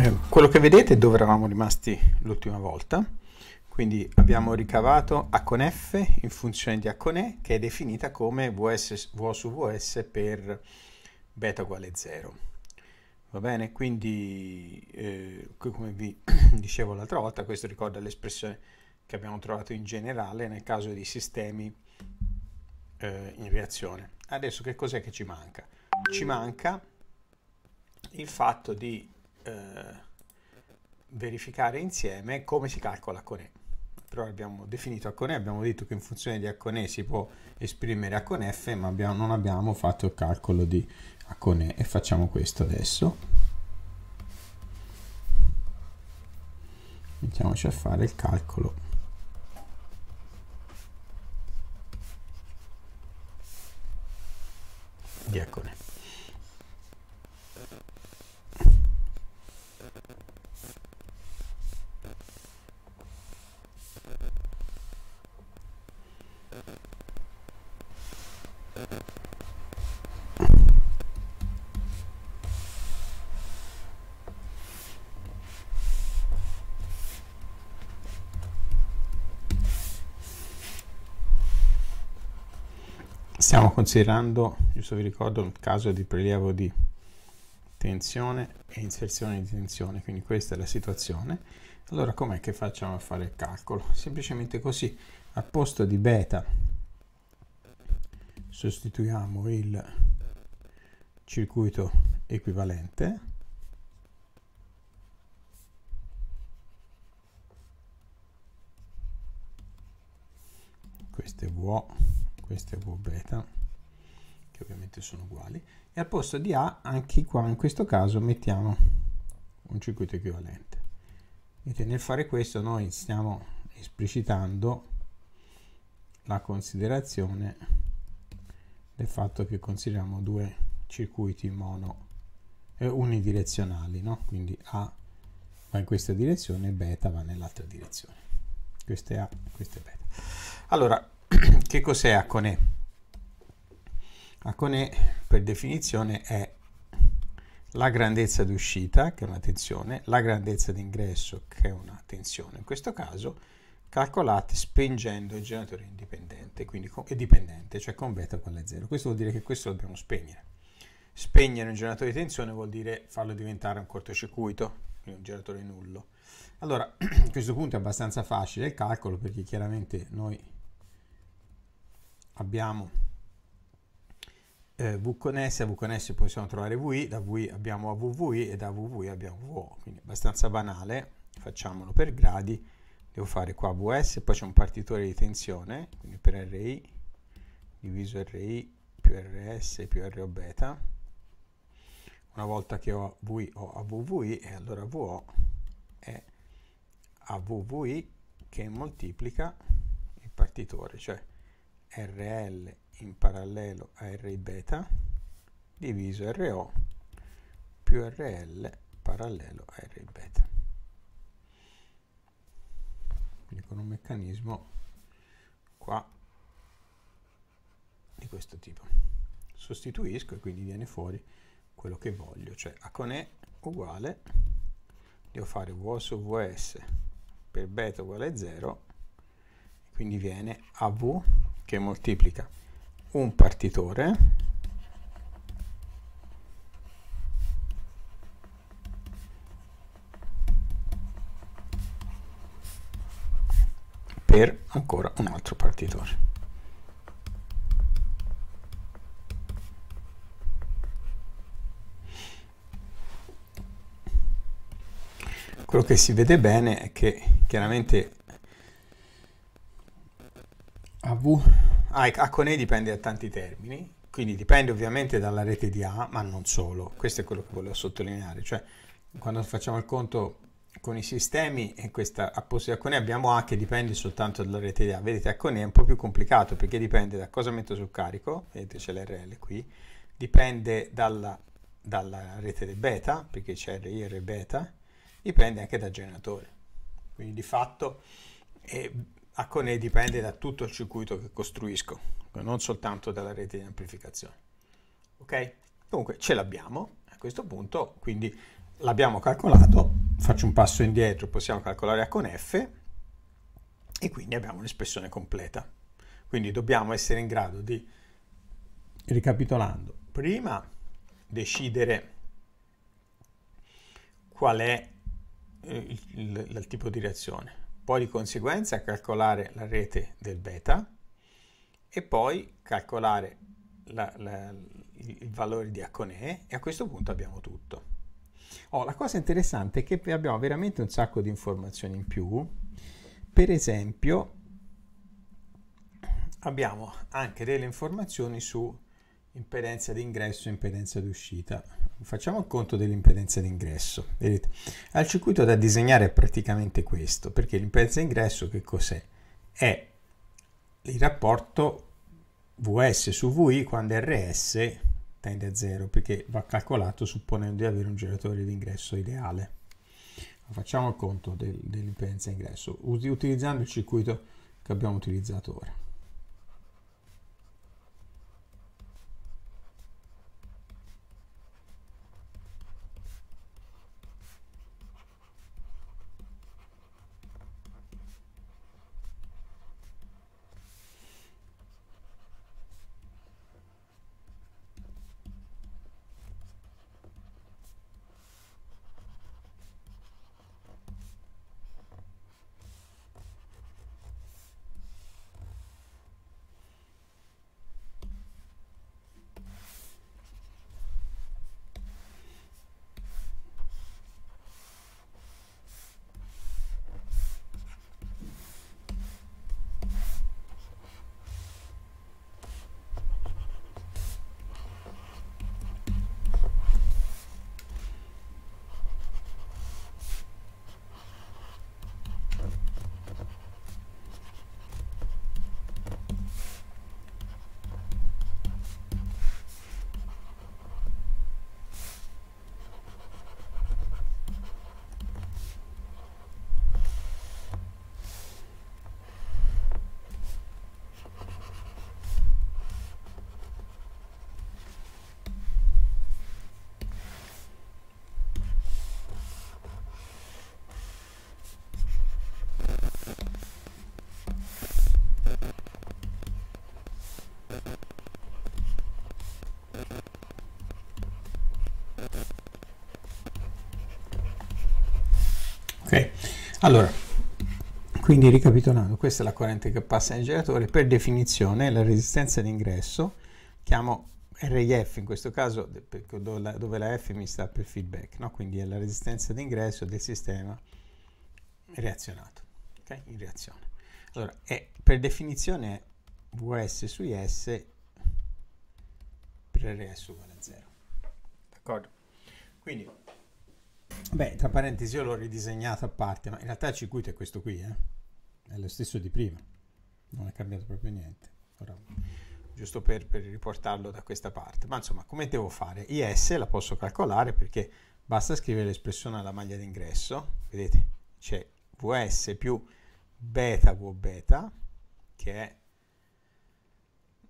Eh, quello che vedete è dove eravamo rimasti l'ultima volta. Quindi abbiamo ricavato A con F in funzione di A con E che è definita come Vs, V su Vs per beta uguale 0. Va bene? Quindi, eh, come vi dicevo l'altra volta, questo ricorda l'espressione che abbiamo trovato in generale nel caso di sistemi eh, in reazione. Adesso che cos'è che ci manca? Ci manca il fatto di eh, verificare insieme come si calcola Acone. Però abbiamo definito Acone, abbiamo detto che in funzione di Acone si può esprimere Acone F, ma abbiamo, non abbiamo fatto il calcolo di Acone e facciamo questo adesso. Mettiamoci a fare il calcolo. di Acone. considerando, giusto vi ricordo, il caso di prelievo di tensione e inserzione di tensione, quindi questa è la situazione, allora com'è che facciamo a fare il calcolo? Semplicemente così, al posto di beta sostituiamo il circuito equivalente questo è V, questo è V beta che ovviamente sono uguali, e al posto di A anche qua in questo caso mettiamo un circuito equivalente. Vedete, nel fare questo noi stiamo esplicitando la considerazione del fatto che consideriamo due circuiti mono eh, unidirezionali, no? quindi A va in questa direzione e beta va nell'altra direzione. Questo è A, questo è beta. Allora, che cos'è A con E? Hakone per definizione è la grandezza d'uscita, che è una tensione, la grandezza d'ingresso, che è una tensione in questo caso, calcolate spengendo il generatore indipendente, quindi è dipendente, cioè con beta uguale a 0. Questo vuol dire che questo lo dobbiamo spegnere. Spegnere un generatore di tensione vuol dire farlo diventare un cortocircuito, quindi un generatore nullo. Allora, a questo punto è abbastanza facile il calcolo perché chiaramente noi abbiamo eh, VConess, a VConess possiamo trovare VI, da VI abbiamo AVVI e da AVVI abbiamo VO, quindi abbastanza banale, facciamolo per gradi, devo fare qua VS, poi c'è un partitore di tensione, quindi per RI, diviso RI più RS più RO beta, una volta che ho VI ho AVVI e allora VO è AVVI che moltiplica il partitore, cioè RL in parallelo a RI beta diviso RO più RL parallelo a RI beta. Quindi con un meccanismo qua di questo tipo. Sostituisco e quindi viene fuori quello che voglio, cioè A con E uguale, devo fare V su Vs per beta uguale a 0, quindi viene AV che moltiplica un partitore per ancora un altro partitore. Quello che si vede bene è che chiaramente a V Ah, Acone dipende da tanti termini, quindi dipende ovviamente dalla rete di A, ma non solo. Questo è quello che volevo sottolineare, cioè quando facciamo il conto con i sistemi e questa apposita Acone abbiamo A che dipende soltanto dalla rete di A. Vedete, a Acone è un po' più complicato perché dipende da cosa metto sul carico, vedete c'è l'RL qui, dipende dalla, dalla rete di beta, perché c'è RIR beta, dipende anche dal generatore. Quindi di fatto eh, a Cone dipende da tutto il circuito che costruisco, non soltanto dalla rete di amplificazione. Ok? Comunque ce l'abbiamo a questo punto, quindi l'abbiamo calcolato, faccio un passo indietro, possiamo calcolare A con F e quindi abbiamo un'espressione completa. Quindi dobbiamo essere in grado di, ricapitolando, prima decidere qual è eh, il, il, il tipo di reazione, poi di conseguenza calcolare la rete del beta e poi calcolare la, la, il valore di Acone e a questo punto abbiamo tutto. Oh, la cosa interessante è che abbiamo veramente un sacco di informazioni in più. Per esempio, abbiamo anche delle informazioni su impedenza d'ingresso e impedenza d'uscita. Facciamo il conto dell'impedenza d'ingresso. Vedete, al circuito da disegnare è praticamente questo, perché l'impedenza d'ingresso che cos'è? È il rapporto Vs su Vi quando Rs tende a 0, perché va calcolato supponendo di avere un generatore d'ingresso ideale. Facciamo il conto del, dell'impedenza d'ingresso utilizzando il circuito che abbiamo utilizzato ora. Ok, allora, quindi ricapitolando, questa è la corrente che passa nel generatore, per definizione la resistenza d'ingresso, chiamo RIF in questo caso dove la F mi sta per feedback, no? quindi è la resistenza d'ingresso del sistema reazionato, okay? in reazione. Allora, è, per definizione Vs su S per RS uguale a 0, d'accordo? Quindi Beh, tra parentesi io l'ho ridisegnato a parte, ma in realtà il circuito è questo qui, eh? è lo stesso di prima, non è cambiato proprio niente. Ora, giusto per, per, riportarlo da questa parte. Ma insomma, come devo fare? IS la posso calcolare perché basta scrivere l'espressione alla maglia d'ingresso, vedete, c'è VS più beta V beta, che è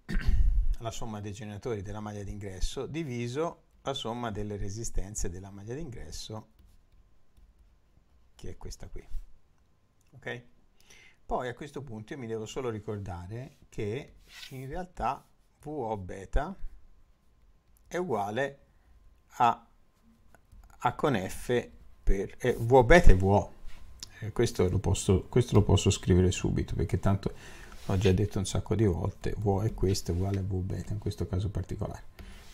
la somma dei generatori della maglia d'ingresso, diviso la somma delle resistenze della maglia d'ingresso che è questa qui. Ok? Poi a questo punto io mi devo solo ricordare che in realtà VO beta è uguale a A con F per... Eh, VO beta e VO. Eh, questo, lo posso, questo lo posso scrivere subito perché tanto l'ho già detto un sacco di volte. VO è questo uguale a VO beta in questo caso particolare.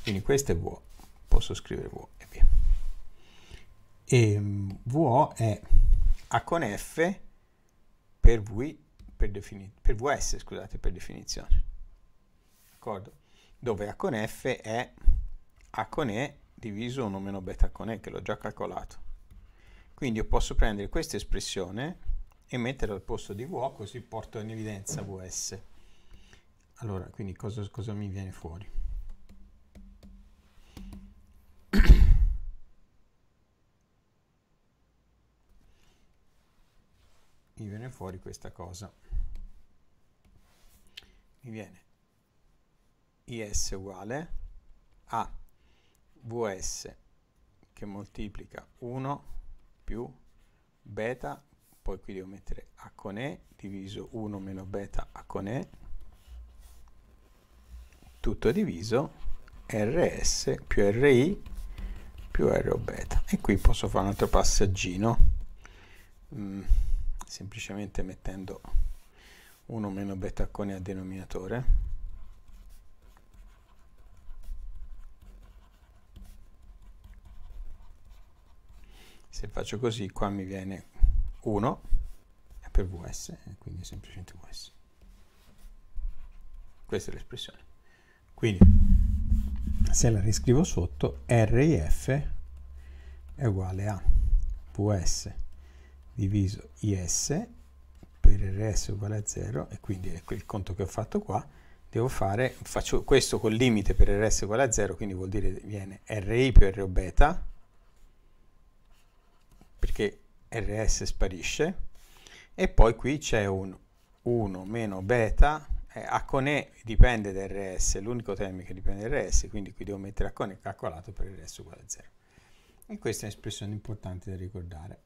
Quindi questo è VO. Posso scrivere VO e via e mm, VO è A con F per, v, per, per VS scusate, per definizione, d'accordo? Dove A con F è A con E diviso 1 meno beta con E che l'ho già calcolato. Quindi io posso prendere questa espressione e mettere al posto di VO così porto in evidenza VS. Allora, quindi cosa, cosa mi viene fuori? mi viene fuori questa cosa. Mi viene IS uguale a VS che moltiplica 1 più beta, poi qui devo mettere A con E, diviso 1 meno beta A con E, tutto diviso RS più RI più R o beta. E qui posso fare un altro passaggino. Mm semplicemente mettendo 1 meno betaccone al denominatore se faccio così qua mi viene 1 per vs quindi è semplicemente vs questa è l'espressione quindi se la riscrivo sotto rif è uguale a vs diviso IS per RS uguale a 0 e quindi è quel conto che ho fatto qua devo fare, faccio questo col limite per RS uguale a 0 quindi vuol dire viene RI più RO beta perché RS sparisce e poi qui c'è un 1 meno beta eh, A con E dipende da RS, l'unico termine che dipende da RS, quindi qui devo mettere A con E calcolato per RS uguale a 0. E questa è un'espressione importante da ricordare.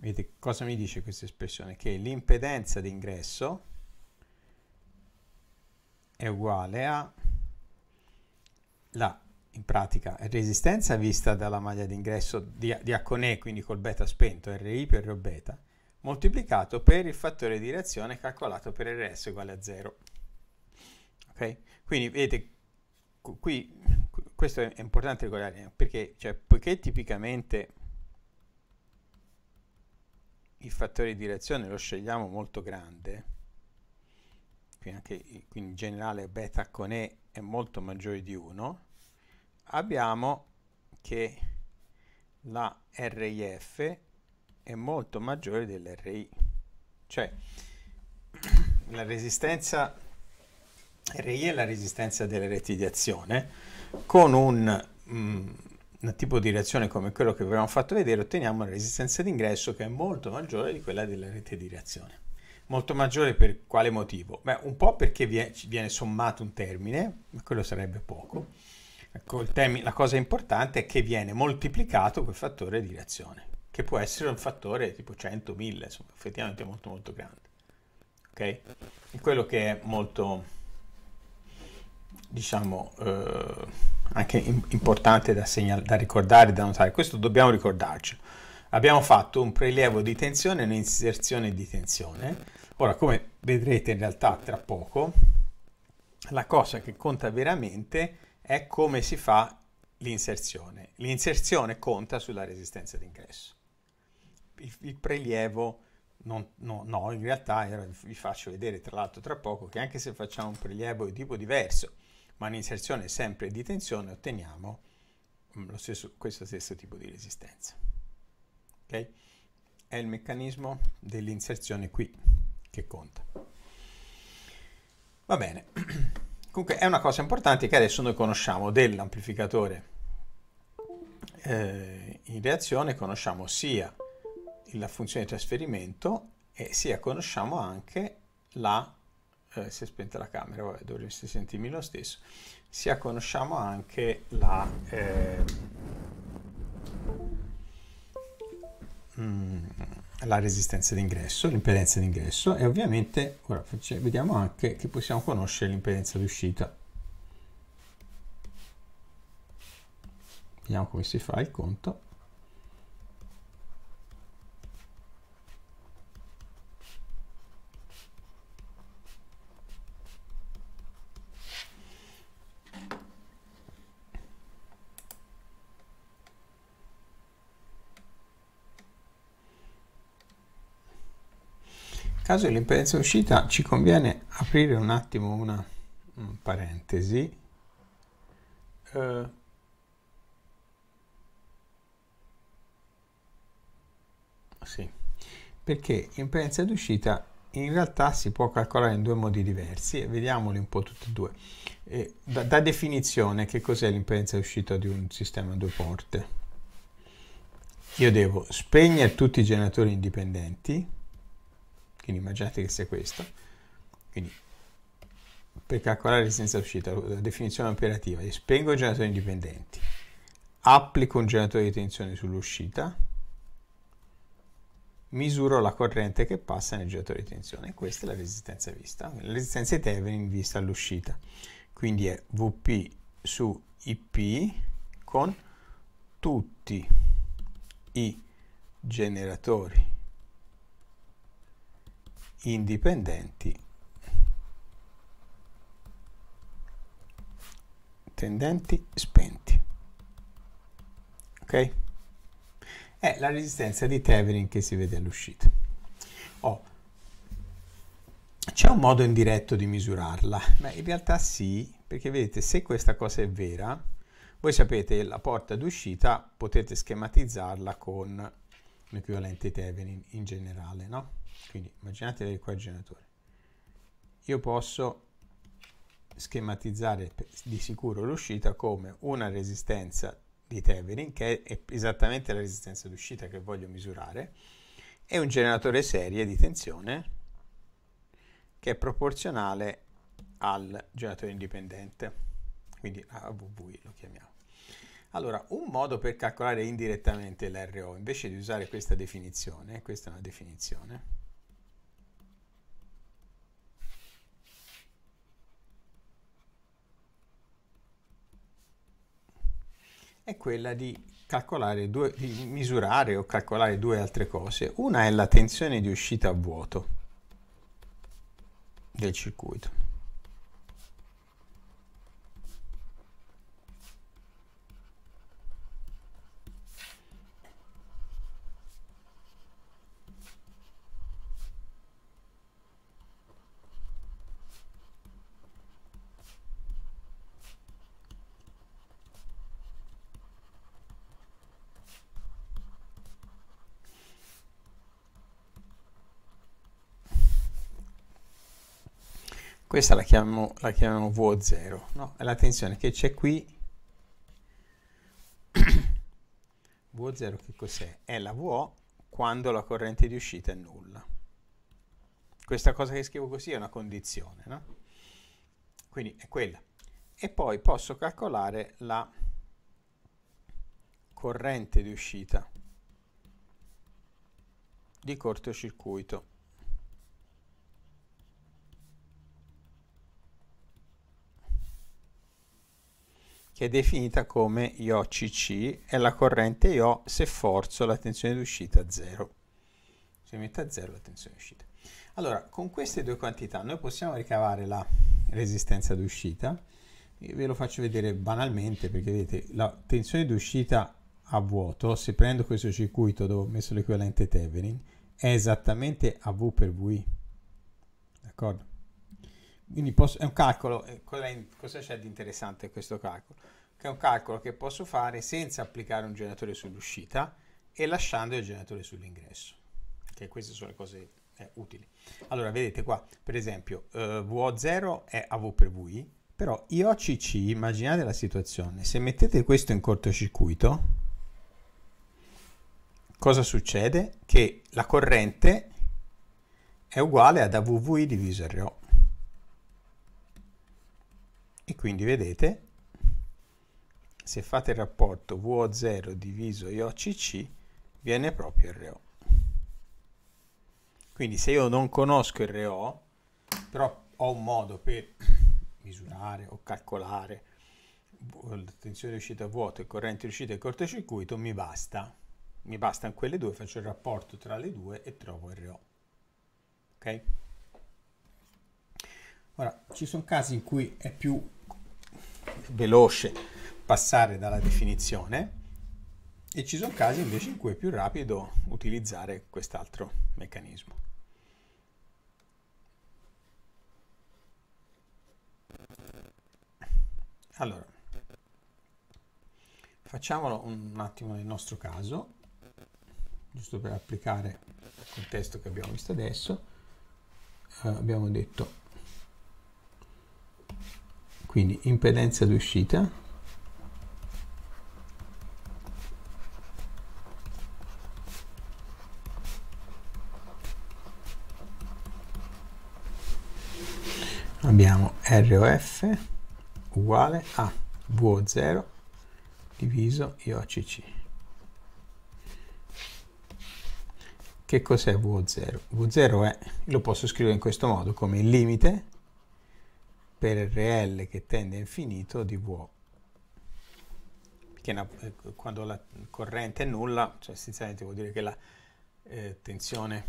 Vedete cosa mi dice questa espressione? Che l'impedenza d'ingresso è uguale a la, in pratica, resistenza vista dalla maglia d'ingresso di, di A con E, quindi col beta spento, RI per Rho beta, moltiplicato per il fattore di reazione calcolato per RS uguale a 0. Ok? Quindi vedete, qui, questo è importante ricordare, perché cioè, poiché tipicamente il fattore di direzione lo scegliamo molto grande, quindi, anche, quindi in generale beta con E è molto maggiore di 1, abbiamo che la RIF è molto maggiore dell'RI, cioè la resistenza RI è la resistenza delle reti di azione con un... Mm, un tipo di reazione come quello che avevamo fatto vedere, otteniamo una resistenza d'ingresso che è molto maggiore di quella della rete di reazione. Molto maggiore per quale motivo? Beh, un po' perché viene sommato un termine, ma quello sarebbe poco. Ecco, termine, la cosa importante è che viene moltiplicato quel fattore di reazione, che può essere un fattore tipo 100.000, insomma, effettivamente molto molto grande. Ok? E quello che è molto, diciamo... Eh, anche importante da, segnal- da ricordare, da notare, questo dobbiamo ricordarcelo. Abbiamo fatto un prelievo di tensione e un'inserzione di tensione. Ora, come vedrete in realtà tra poco, la cosa che conta veramente è come si fa l'inserzione. L'inserzione conta sulla resistenza d'ingresso. Il, il prelievo non, no, no, in realtà vi faccio vedere tra l'altro tra poco che anche se facciamo un prelievo di tipo diverso, ma un'inserzione sempre di tensione otteniamo mm, stesso, questo stesso tipo di resistenza. Okay? È il meccanismo dell'inserzione qui che conta. Va bene, comunque è una cosa importante che adesso noi conosciamo dell'amplificatore eh, in reazione, conosciamo sia la funzione di trasferimento e sia conosciamo anche la eh, si è spenta la camera, vabbè, dovreste sentirmi lo stesso, sia conosciamo anche la... Eh, mm, la resistenza d'ingresso, l'impedenza d'ingresso e ovviamente ora vediamo anche che possiamo conoscere l'impedenza d'uscita. Vediamo come si fa il conto. caso dell'impedenza uscita ci conviene aprire un attimo una un parentesi. Uh, sì, perché impedenza d'uscita in realtà si può calcolare in due modi diversi e vediamoli un po' tutti e due. E da, da, definizione, che cos'è l'impedenza d'uscita di un sistema a due porte? Io devo spegnere tutti i generatori indipendenti quindi immaginate che sia questo, quindi per calcolare la resistenza uscita, la definizione operativa, io spengo i generatori indipendenti, applico un generatore di tensione sull'uscita, misuro la corrente che passa nel generatore di tensione, questa è la resistenza vista, la resistenza di Thevenin vista all'uscita, quindi è Vp su Ip con tutti i generatori indipendenti tendenti spenti ok è la resistenza di Thevenin che si vede all'uscita oh. c'è un modo indiretto di misurarla ma in realtà sì perché vedete se questa cosa è vera voi sapete la porta d'uscita potete schematizzarla con l'equivalente Thevenin in generale no? Quindi immaginatevi qua il generatore. Io posso schematizzare di sicuro l'uscita come una resistenza di tethering che è esattamente la resistenza d'uscita che voglio misurare e un generatore serie di tensione che è proporzionale al generatore indipendente quindi AVV lo chiamiamo allora un modo per calcolare indirettamente l'RO invece di usare questa definizione questa è una definizione è quella di, due, di misurare o calcolare due altre cose. Una è la tensione di uscita a vuoto del circuito questa la chiamiamo, la chiamiamo V0, no? è la tensione che c'è qui, V0 che cos'è? È la VO quando la corrente di uscita è nulla. Questa cosa che scrivo così è una condizione, no? Quindi è quella. E poi posso calcolare la corrente di uscita di cortocircuito che è definita come IOCC, è la corrente Io se forzo la tensione d'uscita a 0. Se metto a 0 la tensione di Allora, con queste due quantità noi possiamo ricavare la resistenza d'uscita. Io ve lo faccio vedere banalmente perché vedete la tensione d'uscita a vuoto, se prendo questo circuito dove ho messo l'equivalente Thevenin, è esattamente a V per V. D'accordo? quindi posso, è un calcolo, eh, cosa c'è di interessante in questo calcolo? Che è un calcolo che posso fare senza applicare un generatore sull'uscita e lasciando il generatore sull'ingresso. Che queste sono le cose eh, utili. Allora, vedete qua, per esempio, eh, VO0 è AV per VI, però IOCC, immaginate la situazione, se mettete questo in cortocircuito, cosa succede? Che la corrente è uguale ad AVVI diviso RO quindi vedete, se fate il rapporto VO0 diviso IOCC, viene proprio RO. Quindi se io non conosco RO, però ho un modo per misurare o calcolare la tensione di uscita a vuoto e corrente di uscita e cortocircuito, mi basta. Mi bastano quelle due, faccio il rapporto tra le due e trovo RO. Ok? Ora, ci sono casi in cui è più veloce passare dalla definizione e ci sono casi invece in cui è più rapido utilizzare quest'altro meccanismo. Allora, facciamolo un attimo nel nostro caso, giusto per applicare il contesto che abbiamo visto adesso. Uh, abbiamo detto quindi impedenza d'uscita abbiamo ROF uguale a VO0 diviso IOCC. Che cos'è V0? V0 è, lo posso scrivere in questo modo, come il limite per RL che tende a infinito di V. Perché una, eh, quando la corrente è nulla, cioè essenzialmente vuol dire che la eh, tensione,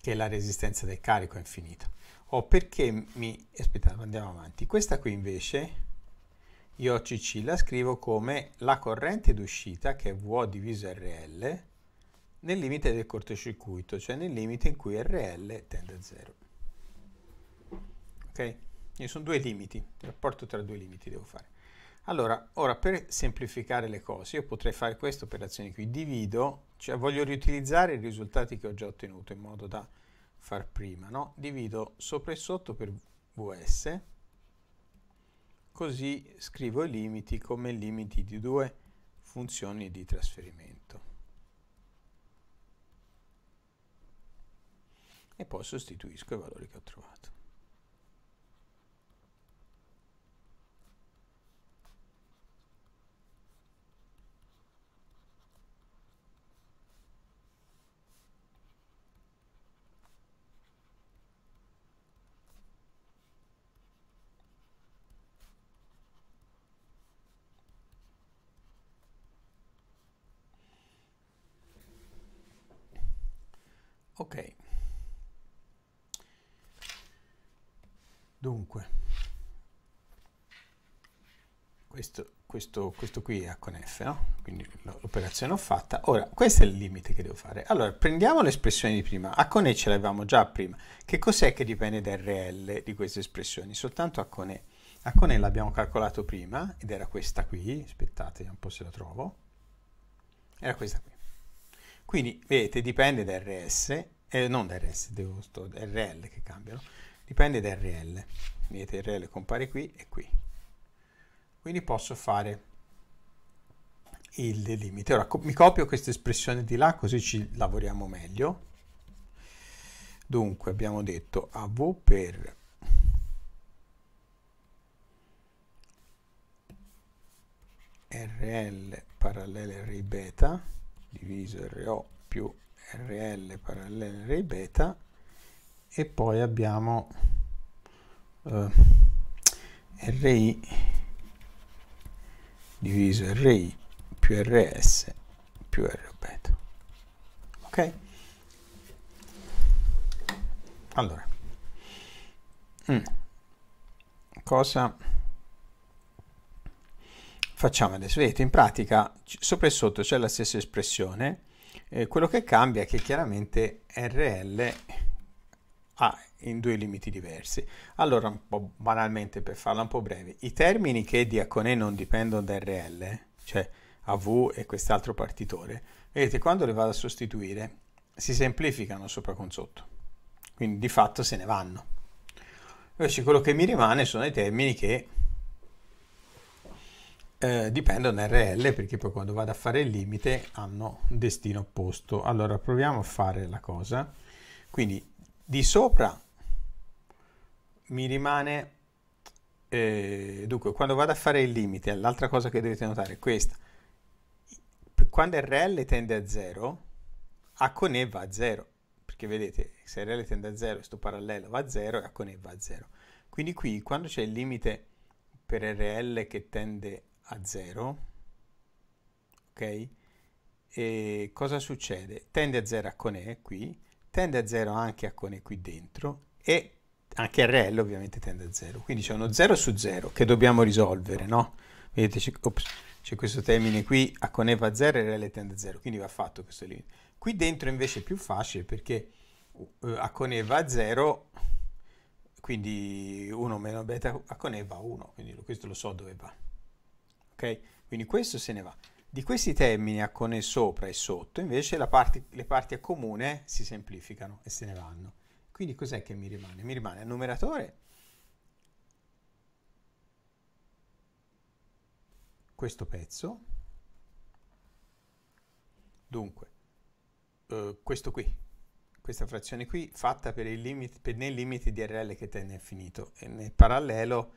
che la resistenza del carico è infinita. O oh, perché mi... aspettate, andiamo avanti. Questa qui invece, io CC la scrivo come la corrente d'uscita, che è V diviso RL, nel limite del cortocircuito, cioè nel limite in cui RL tende a zero. Ok? Quindi sono due limiti, il rapporto tra due limiti devo fare. Allora, ora per semplificare le cose, io potrei fare questa operazione qui, divido, cioè voglio riutilizzare i risultati che ho già ottenuto in modo da far prima, no? Divido sopra e sotto per vs, così scrivo i limiti come limiti di due funzioni di trasferimento. E poi sostituisco i valori che ho trovato. questo, questo qui è A con F, no? quindi l'operazione ho fatta. Ora, questo è il limite che devo fare. Allora, prendiamo l'espressione di prima, A con E ce l'avevamo già prima. Che cos'è che dipende da RL di queste espressioni? Soltanto A con E. A con E l'abbiamo calcolato prima, ed era questa qui, aspettate un po' se la trovo, era questa qui. Quindi, vedete, dipende da RS, eh, non da RS, devo, sto, RL che cambiano, dipende da RL. Vedete, RL compare qui e qui quindi posso fare il limite. Ora co mi copio questa espressione di là così ci lavoriamo meglio. Dunque abbiamo detto AV per RL parallele RI beta diviso RO più RL parallele RI beta e poi abbiamo eh, RI diviso RI più RS più R beta. Ok? Allora, mm. cosa facciamo adesso? Vedete, in pratica sopra e sotto c'è la stessa espressione, eh, quello che cambia è che chiaramente RL ha in due limiti diversi. Allora, un po' banalmente, per farla un po' breve, i termini che di A con E non dipendono da RL, cioè AV e quest'altro partitore, vedete, quando le vado a sostituire, si semplificano sopra con sotto. Quindi di fatto se ne vanno. Invece quello che mi rimane sono i termini che eh, dipendono da RL, perché poi quando vado a fare il limite hanno un destino opposto. Allora proviamo a fare la cosa. Quindi di sopra mi rimane... Eh, dunque, quando vado a fare il limite, l'altra cosa che dovete notare è questa. Quando RL tende a 0, A con E va a 0. Perché vedete, se RL tende a 0, questo parallelo va a 0 e A con E va a 0. Quindi qui, quando c'è il limite per RL che tende a 0, ok? E cosa succede? Tende a 0 A con E qui, tende a 0 anche A con E qui dentro e anche RL ovviamente tende a 0. Quindi c'è uno 0 su 0 che dobbiamo risolvere, no? Vedete, c'è, questo termine qui, A con Eva 0 RL tende a 0, quindi va fatto questo limite. Qui dentro invece è più facile perché uh, A con Eva 0, quindi 1 meno beta A con Eva 1, quindi questo lo so dove va. Ok? Quindi questo se ne va. Di questi termini A con E sopra e sotto, invece parte, le parti a comune si semplificano e se ne vanno. Quindi cos'è che mi rimane? Mi rimane il numeratore, questo pezzo, dunque, eh, questo qui, questa frazione qui fatta per il limite, per, nei limiti di RL che tende a infinito e nel parallelo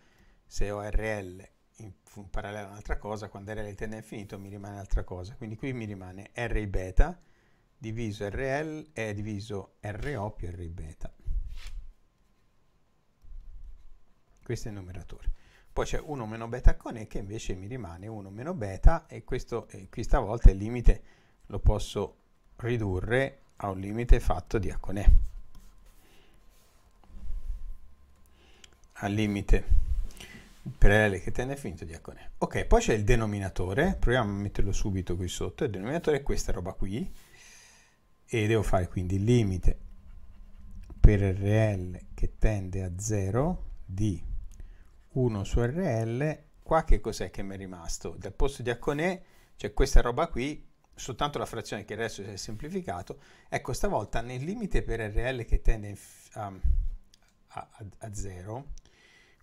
se ho RL in, in parallelo a un'altra cosa, quando RL tende a infinito mi rimane un'altra cosa, quindi qui mi rimane R i beta diviso RL è diviso RO più R beta. Questo è il numeratore. Poi c'è 1 meno beta con E che invece mi rimane 1 meno beta e questo eh, qui stavolta il limite lo posso ridurre a un limite fatto di A con E. Al limite per L che tende a finito di A con E. Ok, poi c'è il denominatore, proviamo a metterlo subito qui sotto, il denominatore è questa roba qui, e devo fare quindi il limite per RL che tende a 0 di 1 su RL, qua che cos'è che mi è rimasto? Dal posto di Acconè c'è questa roba qui, soltanto la frazione che il resto si è semplificato, ecco stavolta nel limite per RL che tende a, a, a 0,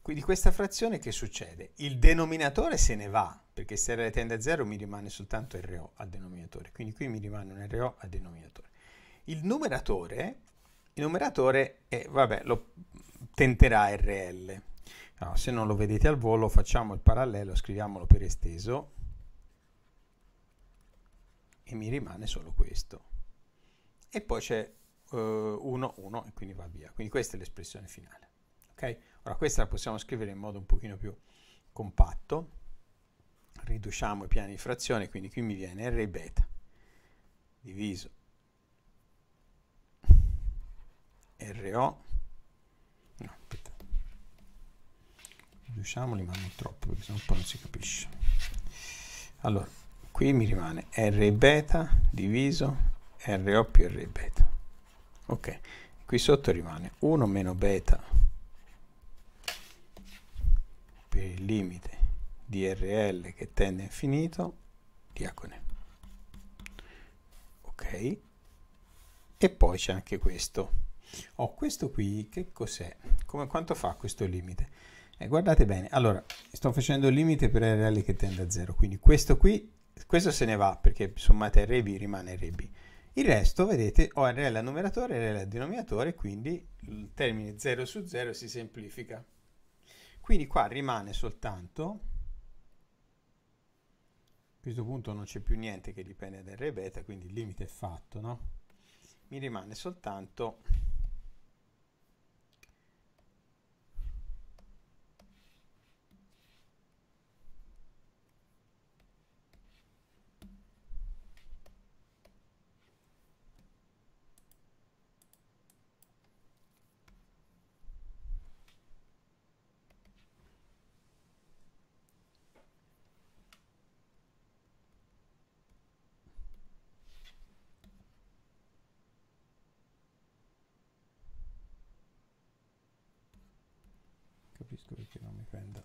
quindi questa frazione che succede? Il denominatore se ne va, perché se R tende a 0 mi rimane soltanto RO al denominatore, quindi qui mi rimane un RO al denominatore. Il numeratore, il numeratore è, vabbè, lo tenterà RL. No, se non lo vedete al volo facciamo il parallelo, scriviamolo per esteso e mi rimane solo questo. E poi c'è 1, eh, 1 e quindi va via. Quindi questa è l'espressione finale. Ok? Ora questa la possiamo scrivere in modo un pochino più compatto. Riduciamo i piani di frazione, quindi qui mi viene R beta diviso RO no, aspetta riduciamoli ma non troppo perché sennò poi non si capisce allora qui mi rimane R beta diviso RO più R beta ok qui sotto rimane 1 meno beta per il limite di RL che tende a infinito diacone ok e poi c'è anche questo Oh, questo qui che cos'è? Come, quanto fa questo limite? Eh, guardate bene, allora sto facendo il limite per RL che tende a 0, quindi questo qui, questo se ne va perché sommate RB rimane RB. Il resto, vedete, ho RL al numeratore, RL al denominatore, quindi il termine 0 su 0 si semplifica. Quindi qua rimane soltanto, a questo punto non c'è più niente che dipende da R beta, quindi il limite è fatto, no? Mi rimane soltanto capisco perché non mi prenda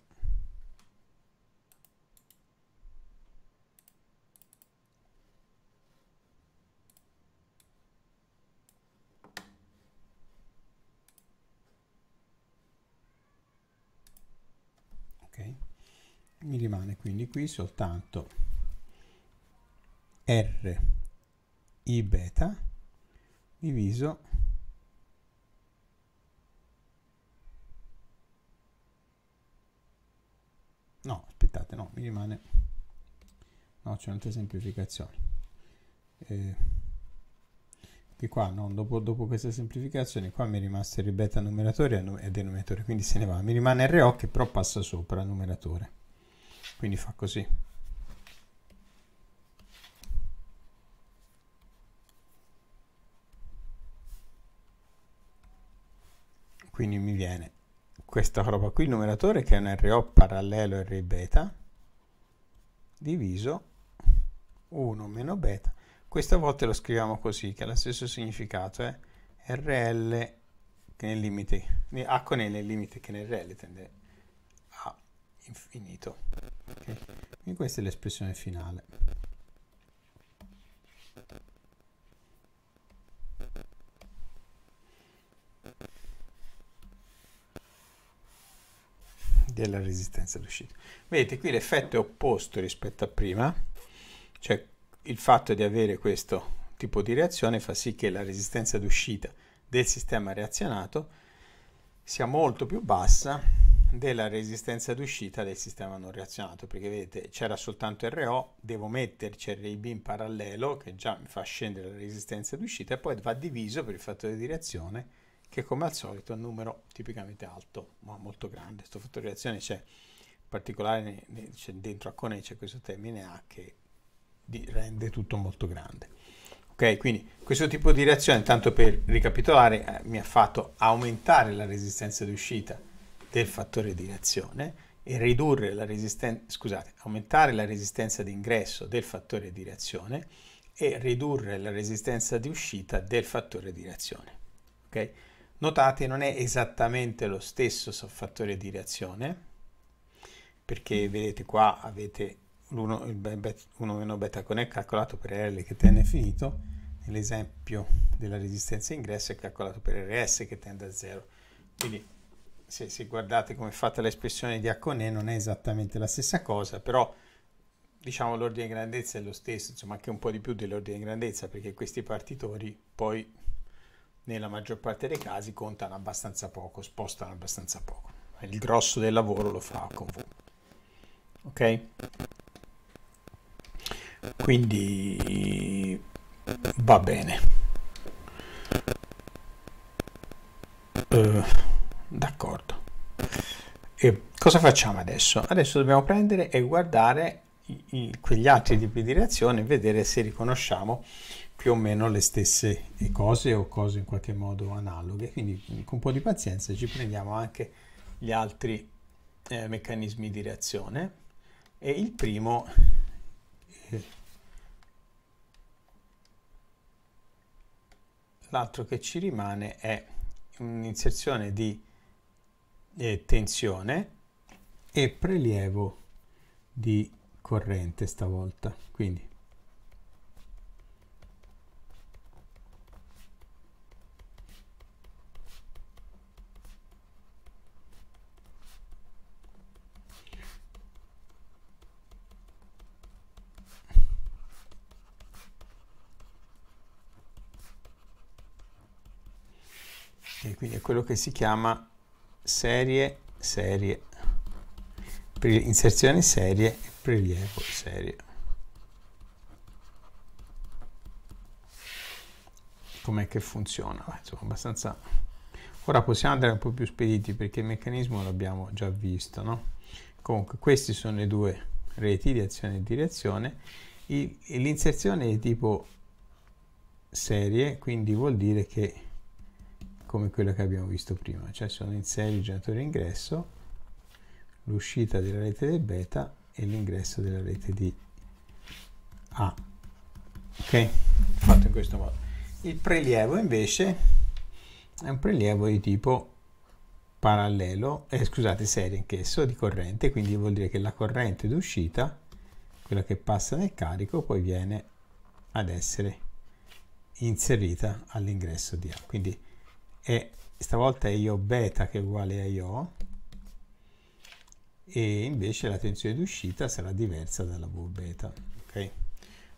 ok mi rimane quindi qui soltanto r i beta diviso no aspettate no mi rimane no c'è un'altra semplificazione eh, di qua no? dopo, dopo questa semplificazione qua mi è rimasto il beta numeratore e denominatore quindi se ne va mi rimane RO che però passa sopra il numeratore quindi fa così quindi mi viene questa roba qui, il numeratore che è un RO parallelo R beta, diviso 1 meno beta. Questa volta lo scriviamo così, che ha lo stesso significato, eh. è eh? RL che nel limite, A con L nel limite che nel RL tende a infinito. Okay. E questa è l'espressione finale. della resistenza all'uscita. Vedete qui l'effetto è opposto rispetto a prima, cioè il fatto di avere questo tipo di reazione fa sì che la resistenza d'uscita del sistema reazionato sia molto più bassa della resistenza d'uscita del sistema non reazionato, perché vedete c'era soltanto RO, devo metterci RIB in parallelo che già mi fa scendere la resistenza d'uscita e poi va diviso per il fattore di reazione che come al solito è un numero tipicamente alto, ma molto grande. Questo fattore di reazione c'è, in particolare dentro a Cone c'è questo termine A che rende tutto molto grande. Ok, quindi questo tipo di reazione, tanto per ricapitolare, eh, mi ha fatto aumentare la resistenza di uscita del fattore di reazione e ridurre la resistenza, scusate, aumentare la resistenza di ingresso del fattore di reazione e ridurre la resistenza di uscita del fattore di reazione. Okay? Notate non è esattamente lo stesso fattore di reazione, perché mm. vedete qua avete l'1 beta connect calcolato per RL che tende a finito, nell'esempio della resistenza ingresso è calcolato per RS che tende a 0. Quindi se, se guardate come è fatta l'espressione di H con E non è esattamente la stessa cosa, però diciamo l'ordine di grandezza è lo stesso, insomma anche un po' di più dell'ordine di grandezza, perché questi partitori poi nella maggior parte dei casi contano abbastanza poco, spostano abbastanza poco. Il grosso del lavoro lo fa con V. Ok? Quindi va bene. Uh, d'accordo. E cosa facciamo adesso? Adesso dobbiamo prendere e guardare i, i, quegli altri tipi di reazione e vedere se riconosciamo più o meno le stesse cose o cose in qualche modo analoghe, quindi con un po' di pazienza ci prendiamo anche gli altri eh, meccanismi di reazione e il primo eh, l'altro che ci rimane è un'inserzione di eh, tensione e prelievo di corrente stavolta quindi e quindi è quello che si chiama serie serie inserzione serie e prelievo serie com'è che funziona Beh, insomma abbastanza ora possiamo andare un po' più spediti perché il meccanismo l'abbiamo già visto no? comunque queste sono le due reti di azione e direzione l'inserzione è di tipo serie quindi vuol dire che come quella che abbiamo visto prima, cioè sono in serie il generatore ingresso, l'uscita della rete del beta e l'ingresso della rete di A. Ok? Fatto in questo modo. Il prelievo invece è un prelievo di tipo parallelo, eh, scusate, serie anch'esso di corrente, quindi vuol dire che la corrente d'uscita, quella che passa nel carico, poi viene ad essere inserita all'ingresso di A. Quindi e stavolta è Io beta che è uguale a Io e invece la tensione d'uscita sarà diversa dalla V beta. Okay?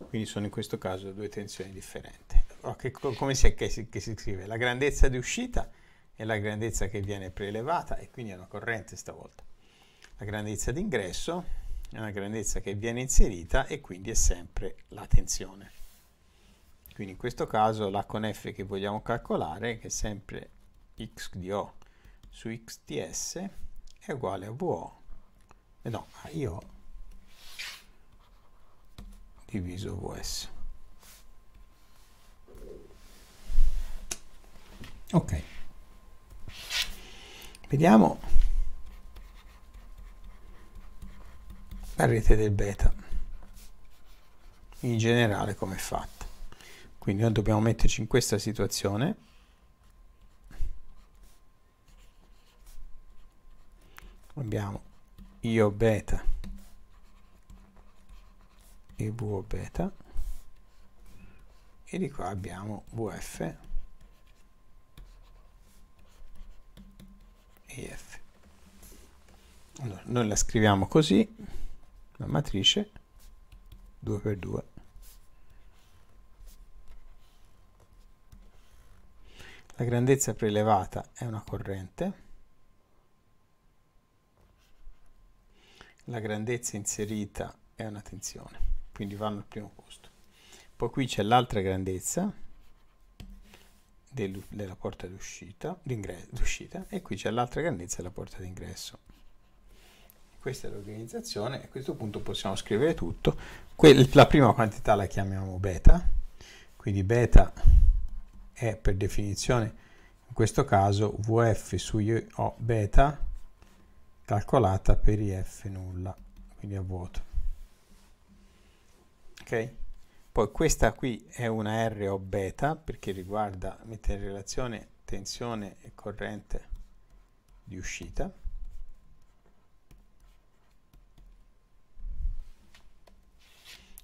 Quindi sono in questo caso due tensioni differenti. Okay, oh, co come si, che si, che si scrive? La grandezza di uscita è la grandezza che viene prelevata e quindi è una corrente stavolta. La grandezza d'ingresso è una grandezza che viene inserita e quindi è sempre la tensione. Quindi in questo caso la con f che vogliamo calcolare, che è sempre x di O su x di S, è uguale a VO, eh no, a IO diviso VS. Ok. Vediamo la rete del beta in generale come è fatta. Quindi noi dobbiamo metterci in questa situazione. Abbiamo io beta e v beta e di qua abbiamo vf e f. Allora, noi la scriviamo così, la matrice 2x2 La grandezza prelevata è una corrente. La grandezza inserita è una tensione, quindi vanno al primo posto. Poi qui c'è l'altra grandezza del, della porta d'uscita, e qui c'è l'altra grandezza della porta d'ingresso. Questa è l'organizzazione, a questo punto possiamo scrivere tutto. Que la prima quantità la chiamiamo beta, quindi beta è per definizione in questo caso VF su IO beta calcolata per IF nulla, quindi a vuoto. Ok? Poi questa qui è una RO beta perché riguarda, mette in relazione tensione e corrente di uscita.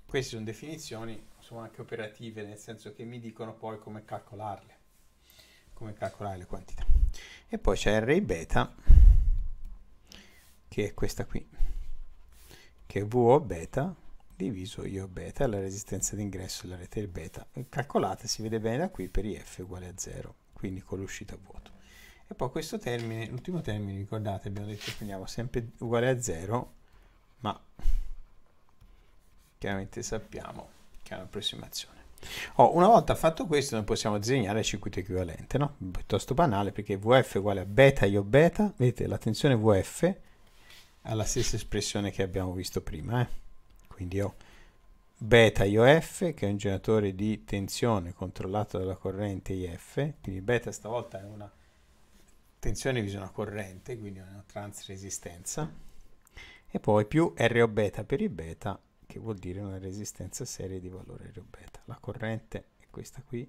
Queste sono definizioni sono anche operative, nel senso che mi dicono poi come calcolarle, come calcolare le quantità. E poi c'è R beta, che è questa qui, che è VO beta diviso io beta, la resistenza d'ingresso della rete beta. Calcolata, si vede bene da qui, per IF è uguale a 0, quindi con l'uscita a vuoto. E poi questo termine, l'ultimo termine, ricordate, abbiamo detto che prendiamo sempre uguale a 0, ma chiaramente sappiamo che è Oh, una volta fatto questo noi possiamo disegnare il circuito equivalente, no? piuttosto banale perché VF è uguale a beta io beta, vedete la tensione VF ha la stessa espressione che abbiamo visto prima, eh? quindi ho beta IOF che è un generatore di tensione controllato dalla corrente IF, quindi beta stavolta è una tensione visione una corrente, quindi una trans resistenza, e poi più RO beta per il beta che vuol dire una resistenza serie di valore ρ beta. La corrente è questa qui.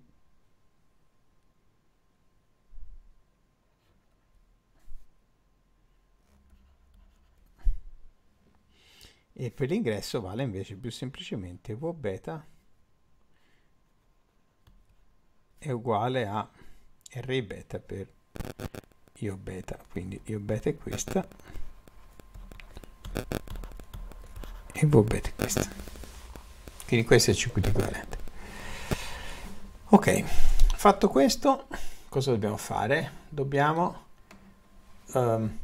E per l'ingresso vale invece più semplicemente V beta è uguale a R beta per Io beta, quindi Io beta è questa. e bobbette questo quindi questo è il circuito equivalente ok fatto questo cosa dobbiamo fare dobbiamo um,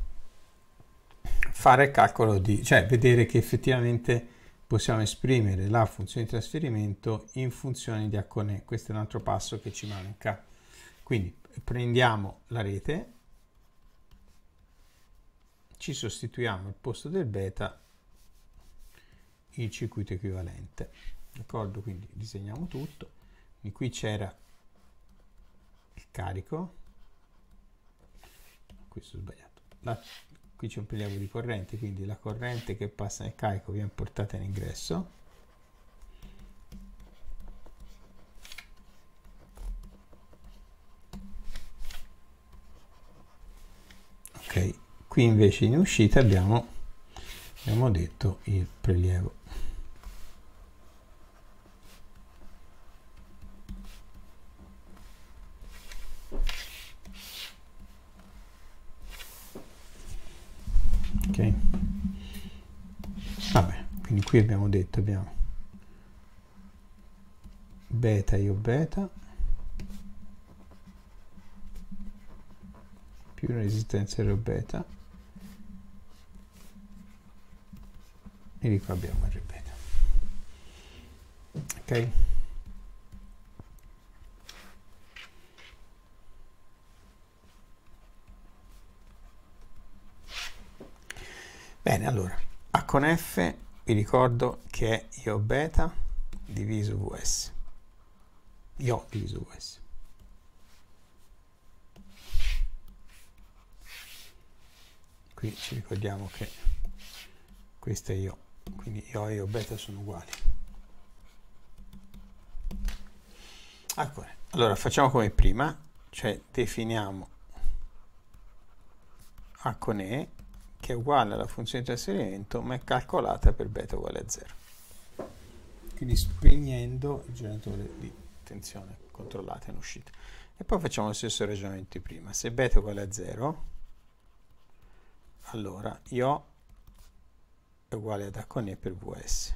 fare il calcolo di cioè vedere che effettivamente possiamo esprimere la funzione di trasferimento in funzione di accone questo è un altro passo che ci manca quindi prendiamo la rete ci sostituiamo al posto del beta il circuito equivalente. D'accordo? Quindi disegniamo tutto. Quindi qui c'era il carico, questo ho sbagliato, la, qui c'è un prelievo di corrente, quindi la corrente che passa nel carico viene portata in ingresso. Ok, qui invece in uscita abbiamo, abbiamo detto il prelievo qui abbiamo detto abbiamo beta io beta più resistenza io beta e di qua abbiamo R beta ok bene allora A con F vi ricordo che è io beta diviso vs io diviso vs qui ci ricordiamo che questo è io quindi io e io beta sono uguali allora facciamo come prima cioè definiamo a con e che è uguale alla funzione di trasferimento, ma è calcolata per beta uguale a 0. Quindi spegnendo il generatore di tensione controllata in uscita. E poi facciamo lo stesso ragionamento di prima. Se beta è uguale a 0, allora io è uguale ad A E per Vs.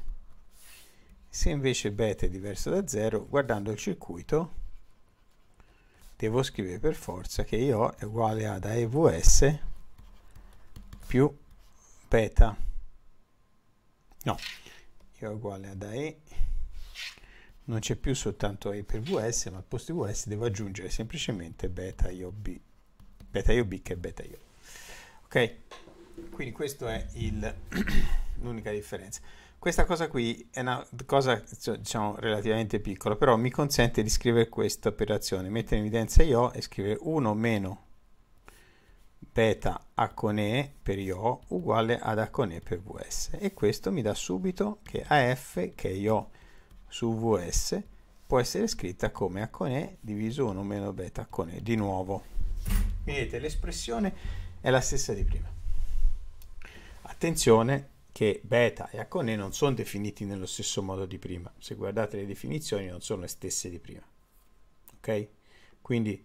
Se invece beta è diverso da 0, guardando il circuito, devo scrivere per forza che io è uguale ad AVS più beta no è uguale ad e non c'è più soltanto e per VS ma al posto di VS devo aggiungere semplicemente beta IOB beta IOB che è beta IO ok quindi questa è l'unica differenza questa cosa qui è una cosa diciamo relativamente piccola però mi consente di scrivere questa operazione mettere in evidenza IO e scrivere 1 meno beta Acone per IO uguale ad Acone per VS e questo mi dà subito che AF che è IO su VS può essere scritta come Acone diviso 1 meno beta Acone di nuovo. Vedete l'espressione è la stessa di prima. Attenzione che beta e Acone non sono definiti nello stesso modo di prima. Se guardate le definizioni non sono le stesse di prima. Ok? Quindi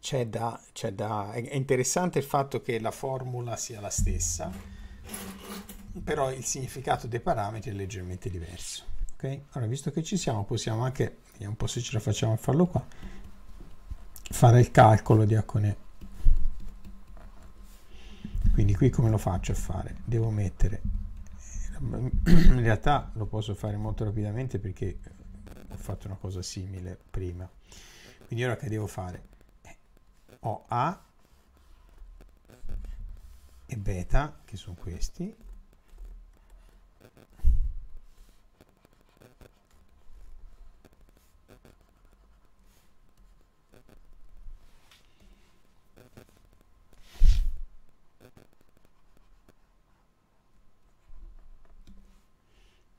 c'è da, c'è da, è interessante il fatto che la formula sia la stessa, però il significato dei parametri è leggermente diverso. Okay? Allora, visto che ci siamo, possiamo anche, vediamo un po' se ce la facciamo a farlo qua, fare il calcolo di Acone. Quindi qui come lo faccio a fare? Devo mettere, in realtà lo posso fare molto rapidamente perché ho fatto una cosa simile prima. Quindi ora che devo fare? ho A e beta, che sono questi,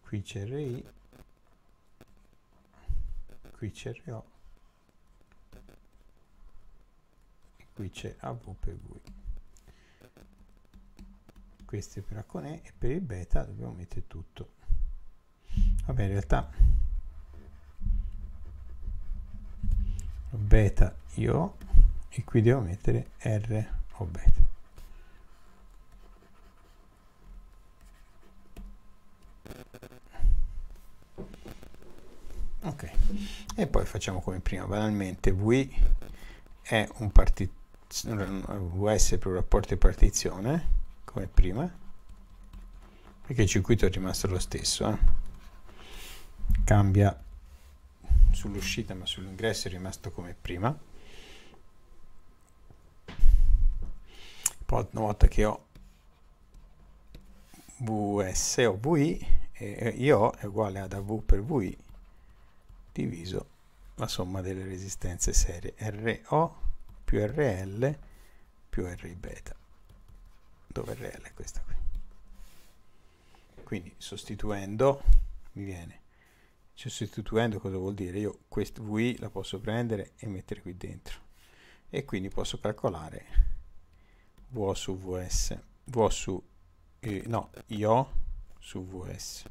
qui c'è RI, qui c'è RO qui c'è AV per V questo è per Acone e per il beta dobbiamo mettere tutto vabbè in realtà beta io e qui devo mettere R o beta ok e poi facciamo come prima banalmente V è un partito US più rapporto e partizione come prima perché il circuito è rimasto lo stesso eh. cambia sull'uscita ma sull'ingresso è rimasto come prima poi una volta che ho vs o vi eh, io è uguale ad av per vi diviso la somma delle resistenze serie ro più RL più R beta, dove RL è questa qui. Quindi sostituendo mi viene, cioè sostituendo cosa vuol dire? Io questa V la posso prendere e mettere qui dentro e quindi posso calcolare V su Vs, V su, eh, no, IO su Vs.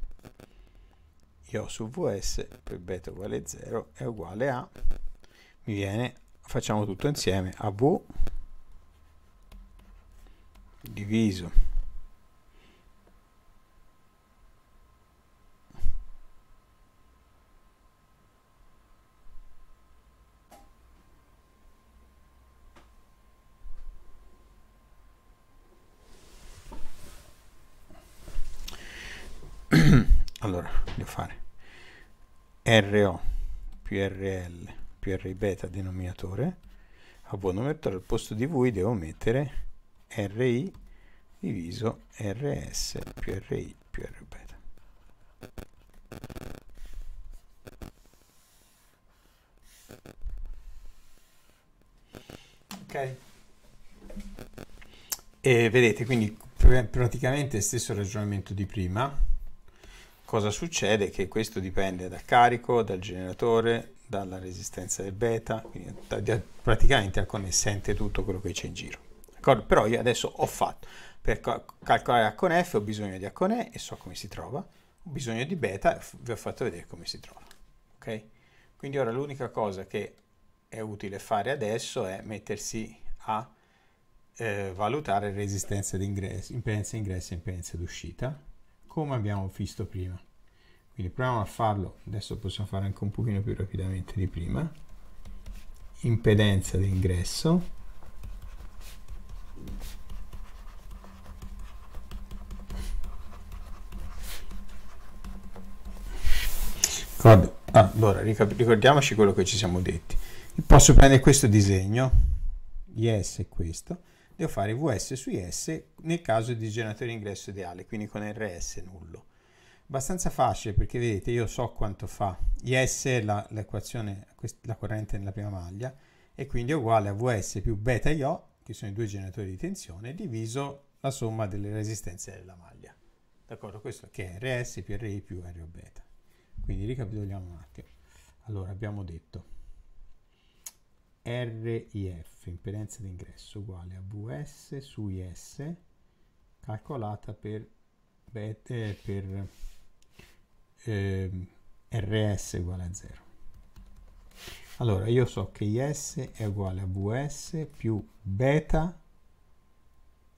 IO su Vs per beta uguale 0 è uguale a, mi viene facciamo tutto insieme av diviso allora devo fare RO più RL r beta denominatore a buon numeratore al posto di voi devo mettere ri diviso rs più ri più r beta ok e vedete quindi pr praticamente stesso ragionamento di prima cosa succede che questo dipende dal carico dal generatore dalla resistenza del beta, quindi praticamente interconnessente tutto quello che c'è in giro. D'accordo? Però io adesso ho fatto, per calcolare a HNF ho bisogno di a con e e so come si trova, ho bisogno di beta e vi ho fatto vedere come si trova. Ok? Quindi ora l'unica cosa che è utile fare adesso è mettersi a eh, valutare resistenza d'ingresso, impedenza d'ingresso e impedenza d'uscita, come abbiamo visto prima quindi proviamo a farlo adesso possiamo fare anche un pochino più rapidamente di prima impedenza d'ingresso allora ricordiamoci quello che ci siamo detti posso prendere questo disegno yes è questo devo fare vs su s nel caso di generatore ingresso ideale quindi con rs nullo abbastanza facile perché vedete io so quanto fa IS è l'equazione, la corrente nella prima maglia e quindi è uguale a VS più beta IO, che sono i due generatori di tensione, diviso la somma delle resistenze della maglia. D'accordo? Questo che è RS più RI più RO beta. Quindi ricapitoliamo un attimo. Allora abbiamo detto RIF, impedenza d'ingresso, uguale a VS su IS calcolata per, beta, eh, per eh, RS uguale a 0. Allora, io so che IS è uguale a VS più beta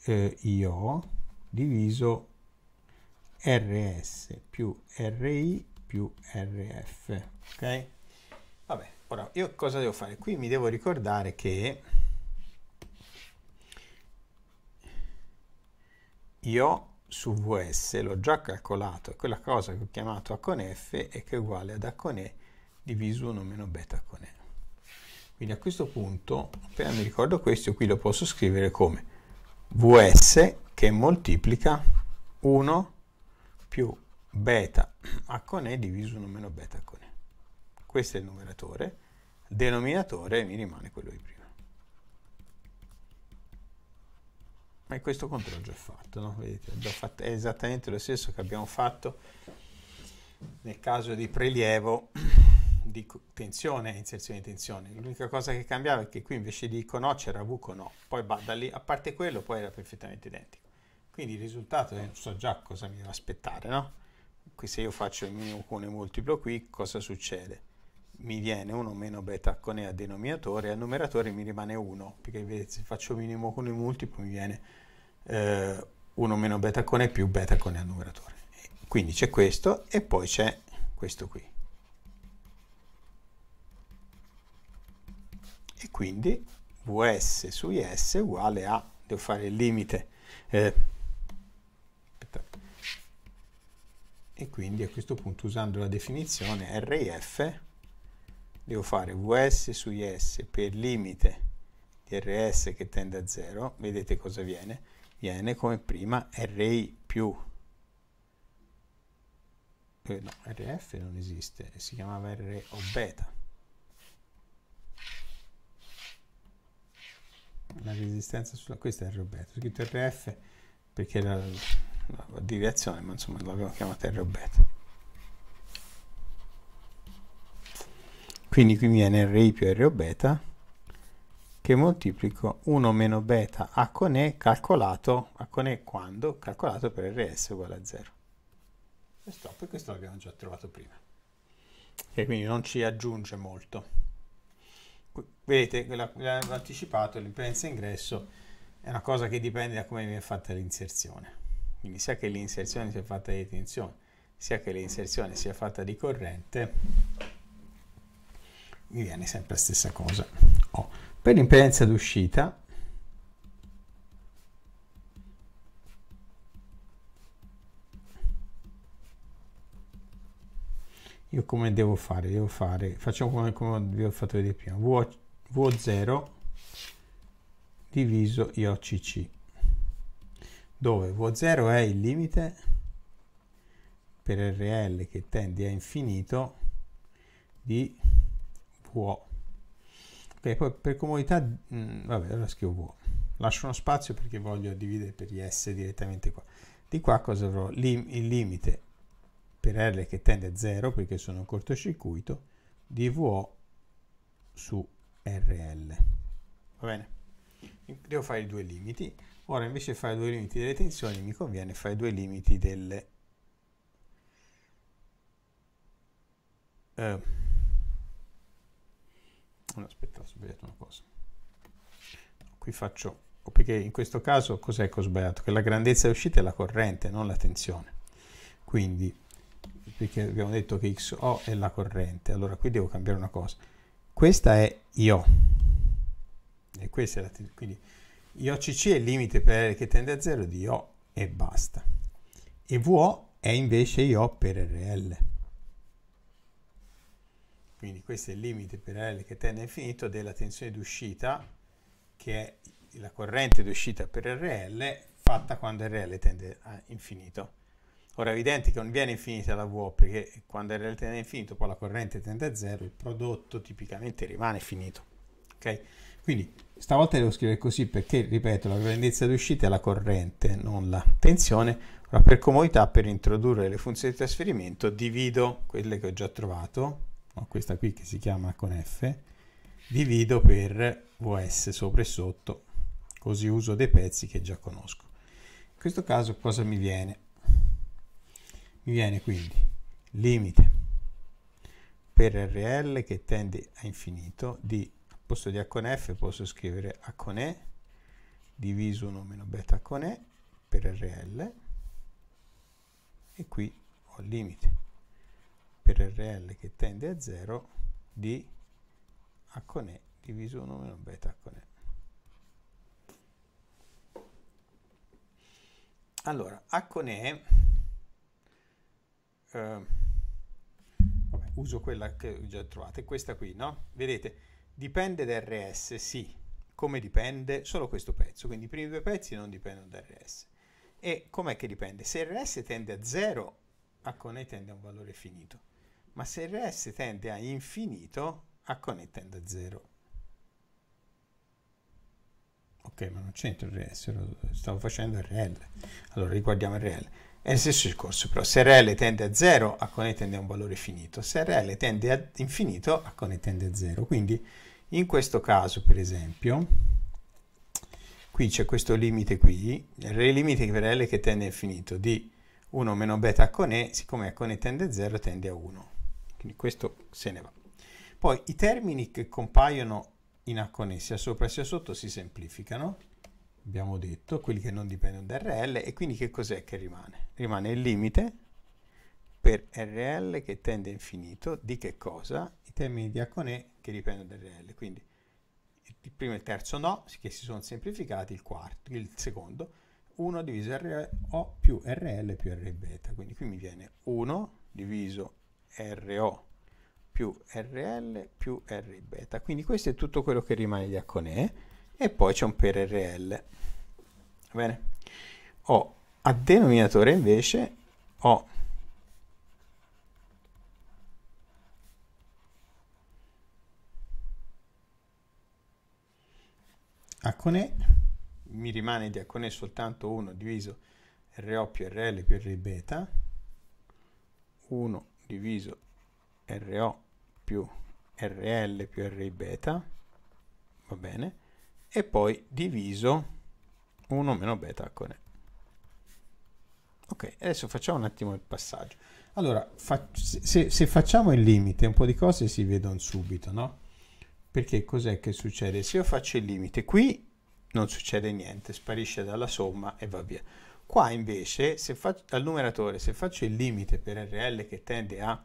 eh, IO diviso RS più RI più RF. Ok? Vabbè, ora io cosa devo fare? Qui mi devo ricordare che io su Vs l'ho già calcolato, è quella cosa che ho chiamato A con F e che è uguale ad A con E diviso 1 meno beta con E. Quindi a questo punto, appena mi ricordo questo, qui lo posso scrivere come Vs che moltiplica 1 più beta A con E diviso 1 meno beta con E. Questo è il numeratore, denominatore mi rimane quello di prima. Ma questo conto l'ho già fatto, no? Vedete, già fatto, è esattamente lo stesso che abbiamo fatto nel caso di prelievo di tensione inserzione di tensione. L'unica cosa che cambiava è che qui invece di con O c'era V con O, poi da lì, a parte quello poi era perfettamente identico. Quindi il risultato è, so già cosa mi devo aspettare, no? Qui se io faccio il minimo con il multiplo qui, cosa succede? Mi viene 1 meno beta con E al denominatore, al numeratore mi rimane 1, perché vedete, se faccio minimo con il multiplo mi viene eh, 1 meno beta cone più beta cone al numeratore. Quindi c'è questo e poi c'è questo qui. E quindi vs su is uguale a, devo fare il limite, eh, e quindi a questo punto usando la definizione rif devo fare vs su is per limite di rs che tende a 0, vedete cosa viene, viene come prima array più eh, no, rf non esiste si chiamava r o beta la resistenza sulla questa è r o beta ho scritto rf perché era la, la, la deviazione ma insomma l'avevo chiamata r o beta quindi qui viene r più r o beta che moltiplico 1 meno beta a con E calcolato, a con E quando, calcolato per RS uguale a 0. E stop, questo l'abbiamo già trovato prima. E quindi non ci aggiunge molto. Vedete, l'ho anticipato, l'impedenza ingresso è una cosa che dipende da come viene fatta l'inserzione. Quindi sia che l'inserzione sia fatta di tensione, sia che l'inserzione sia fatta di corrente, mi viene sempre la stessa cosa. Oh per l'impedenza d'uscita io come devo fare? Devo fare, facciamo come, come vi ho fatto vedere prima, v, V0 diviso IOCC, dove V0 è il limite per RL che tende a infinito di V perché poi per comodità, mh, mm, vabbè, allora scrivo vuoto. Lascio uno spazio perché voglio dividere per gli S direttamente qua. Di qua cosa avrò? Lim il limite per R che tende a 0 perché sono un cortocircuito di VO su RL. Va bene? Devo fare i due limiti. Ora invece di fare i due limiti delle tensioni mi conviene fare i due limiti delle... Uh, allora, aspetta, ho sbagliato una cosa. Qui faccio, perché in questo caso cos'è che ho sbagliato? Che la grandezza di uscita è la corrente, non la tensione. Quindi, perché abbiamo detto che XO è la corrente, allora qui devo cambiare una cosa. Questa è IO. E questa è la tensione. Quindi IOCC è il limite per R che tende a 0 di IO e basta. E VO è invece IO per RL quindi questo è il limite per L che tende a infinito della tensione d'uscita che è la corrente d'uscita per RL fatta quando RL tende a infinito. Ora è evidente che non viene infinita la V perché quando RL tende a infinito poi la corrente tende a zero, il prodotto tipicamente rimane finito. Okay? Quindi stavolta devo scrivere così perché, ripeto, la grandezza d'uscita è la corrente, non la tensione. ma per comodità, per introdurre le funzioni di trasferimento, divido quelle che ho già trovato no? questa qui che si chiama con F, divido per VS sopra e sotto, così uso dei pezzi che già conosco. In questo caso cosa mi viene? Mi viene quindi limite per RL che tende a infinito di, al posto di A con F posso scrivere A con E diviso 1 meno beta con E per RL e qui ho il limite per RL che tende a 0 di A con E diviso 1 meno beta con E. Allora, A con E, eh, vabbè, uso quella che ho già trovato, è questa qui, no? Vedete, dipende da RS, sì, come dipende solo questo pezzo, quindi i primi due pezzi non dipendono da RS. E com'è che dipende? Se RS tende a 0, A con E tende a un valore finito ma se RS tende a infinito, A connettendo a 0. Ok, ma non c'entra il RS, stavo facendo RL. Allora riguardiamo RL. È lo stesso discorso, però se RL tende a 0, A connettendo a un valore finito. Se RL tende a infinito, A connettendo a 0. Quindi in questo caso, per esempio, qui c'è questo limite qui, il limite per L che tende a infinito di 1 meno beta con E, siccome A con tende a 0, tende a 1. Quindi questo se ne va. Poi i termini che compaiono in acone sia sopra sia sotto si semplificano, abbiamo detto, quelli che non dipendono da RL, e quindi che cos'è che rimane? Rimane il limite per RL che tende a infinito di che cosa? I termini di acone che dipendono da RL, quindi il primo e il terzo no, che si sono semplificati, il, quarto, il secondo, 1 diviso RO più RL più R beta, quindi qui mi viene 1 diviso RO più RL più R beta. Quindi questo è tutto quello che rimane di Acone eh? e poi c'è un per RL. Va bene? Ho a denominatore invece ho Acone, mi rimane di Acone soltanto 1 diviso RO più RL più R beta, 1 diviso RO più RL più RI beta, va bene, e poi diviso 1 meno beta con E. Ok, adesso facciamo un attimo il passaggio. Allora, fa se, se, facciamo il limite, un po' di cose si vedono subito, no? Perché cos'è che succede? Se io faccio il limite qui non succede niente, sparisce dalla somma e va via. Qua invece, se faccio, al numeratore, se faccio il limite per RL che tende a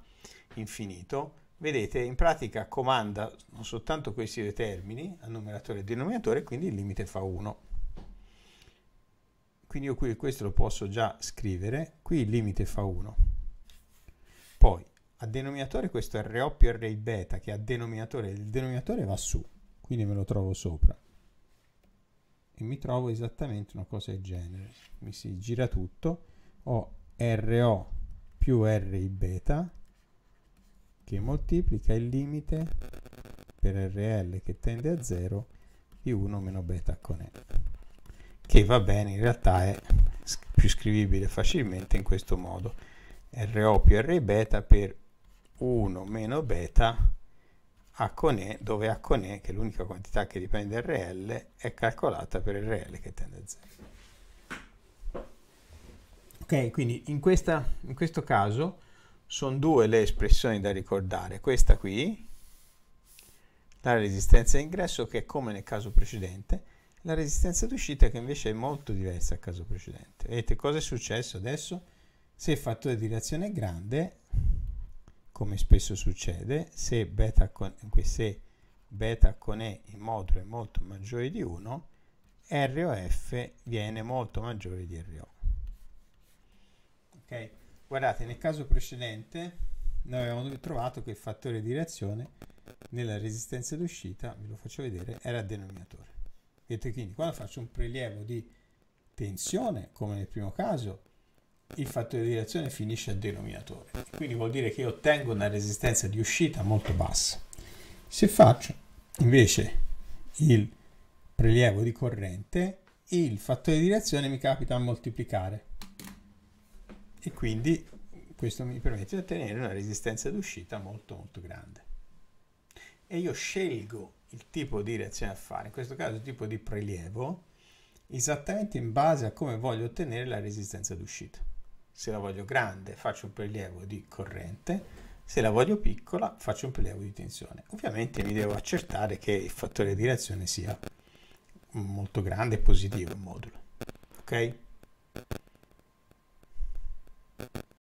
infinito, vedete, in pratica comanda non soltanto questi due termini, al numeratore e al denominatore, quindi il limite fa 1. Quindi io qui questo lo posso già scrivere, qui il limite fa 1. Poi, a denominatore questo RO più RI beta, che a denominatore, il denominatore va su, quindi me lo trovo sopra e mi trovo esattamente una cosa del genere. Mi si gira tutto, ho RO più RI beta che moltiplica il limite per RL che tende a 0 di 1 meno beta con E, che va bene, in realtà è più scrivibile facilmente in questo modo. RO più RI beta per 1 meno beta Acone, dove Acone, che è l'unica quantità che dipende da RL, è calcolata per il RL che tende a 0. Ok, quindi in, questa, in questo caso sono due le espressioni da ricordare. Questa qui, la resistenza d'ingresso che è come nel caso precedente, la resistenza d'uscita che invece è molto diversa al caso precedente. Vedete cosa è successo adesso? Se il fattore di reazione è grande, come spesso succede, se beta con, se beta con E in modulo è molto maggiore di 1, ROF viene molto maggiore di RO. Ok, guardate, nel caso precedente noi avevamo trovato che il fattore di reazione nella resistenza d'uscita, ve lo faccio vedere, era denominatore. Vedete quindi quando faccio un prelievo di tensione, come nel primo caso, il fattore di reazione finisce al denominatore. Quindi vuol dire che io ottengo una resistenza di uscita molto bassa. Se faccio invece il prelievo di corrente, il fattore di reazione mi capita a moltiplicare e quindi questo mi permette di ottenere una resistenza d'uscita molto molto grande. E io scelgo il tipo di reazione a fare, in questo caso il tipo di prelievo, esattamente in base a come voglio ottenere la resistenza d'uscita se la voglio grande faccio un prelievo di corrente, se la voglio piccola faccio un prelievo di tensione. Ovviamente mi devo accertare che il fattore di reazione sia molto grande e positivo il modulo. Okay?